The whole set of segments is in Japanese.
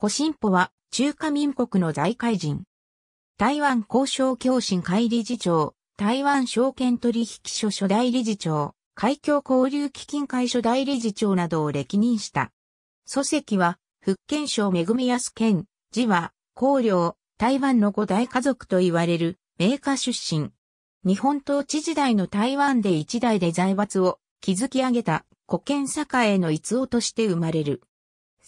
胡新歩は中華民国の財界人。台湾交渉協進会理事長、台湾証券取引所初代理事長、海峡交流基金会初代理事長などを歴任した。祖籍は、福建省恵安県、字は、高陵、台湾の五大家族と言われる、名家出身。日本統治時代の台湾で一代で財閥を築き上げた古建栄の逸夫として生まれる。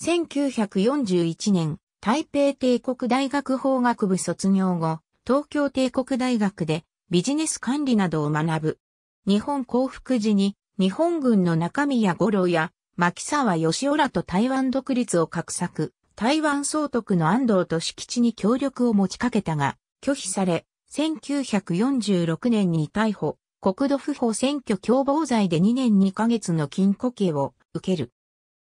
1941年、台北帝国大学法学部卒業後、東京帝国大学でビジネス管理などを学ぶ。日本降伏時に日本軍の中宮五郎や牧沢義雄らと台湾独立を画策、台湾総督の安藤と敷地に協力を持ちかけたが、拒否され、1946年に逮捕、国土不法選挙共謀罪で2年2ヶ月の禁錮刑を受ける。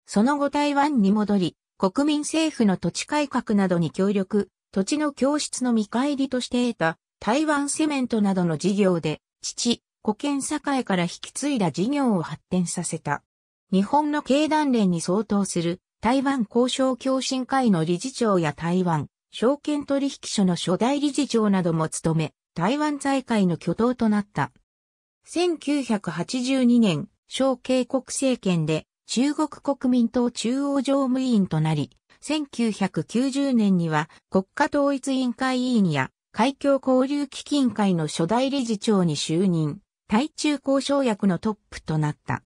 その後台湾に戻り、国民政府の土地改革などに協力、土地の教室の見返りとして得た台湾セメントなどの事業で、父、古県栄から引き継いだ事業を発展させた。日本の経団連に相当する台湾交渉共進会の理事長や台湾証券取引所の初代理事長なども務め、台湾財界の巨頭となった。1982年、小慶国政権で中国国民党中央常務委員となり、1990年には国家統一委員会委員や海峡交流基金会の初代理事長に就任、対中交渉役のトップとなった。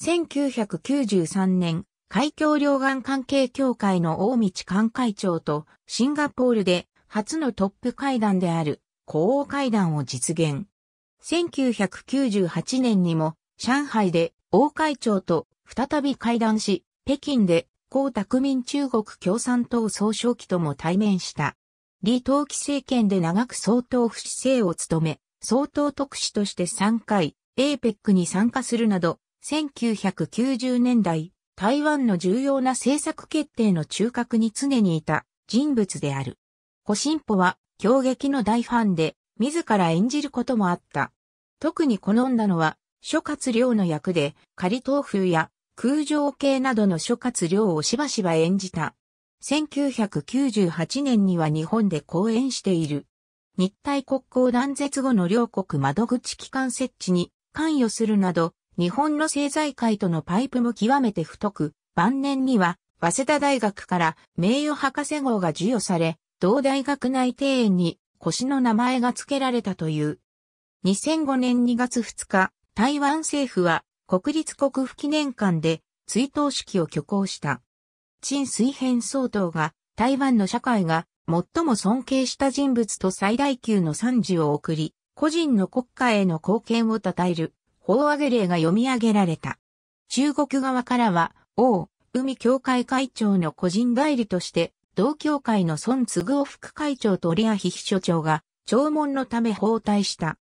1993年、海峡両岸関係協会の大道幹会長とシンガポールで初のトップ会談である高王会談を実現。1998年にも上海で王会長と再び会談し、北京で、江沢民中国共産党総書記とも対面した。李登輝政権で長く総統不死政を務め、総統特使として3回、APEC に参加するなど、1990年代、台湾の重要な政策決定の中核に常にいた人物である。古進歩は、強撃の大ファンで、自ら演じることもあった。特に好んだのは、諸葛亮の役で、仮東風や空情系などの諸葛亮をしばしば演じた。1998年には日本で公演している。日体国交断絶後の両国窓口機関設置に関与するなど、日本の政財界とのパイプも極めて太く、晩年には、早稲田大学から名誉博士号が授与され、同大学内庭園に腰の名前が付けられたという。2005年2月2日、台湾政府は国立国府記念館で追悼式を挙行した。陳水扁総統が台湾の社会が最も尊敬した人物と最大級の賛辞を送り、個人の国家への貢献を称える法げ令が読み上げられた。中国側からは、王、海協会会長の個人代理として、同協会の孫継夫副会長とリアヒ秘書長が、弔問のため包帯した。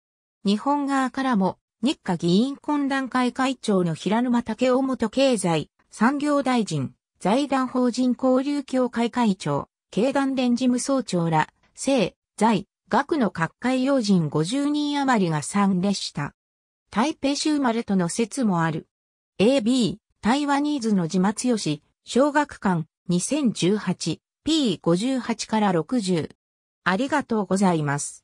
日本側からも、日課議員懇談会会長の平沼武雄元経済、産業大臣、財団法人交流協会会長、経団連事務総長ら、政、財、学の各界要人50人余りが参列した。台北州生まれとの説もある。AB、台湾ニーズの自松よし、小学館、2018、P58 から60。ありがとうございます。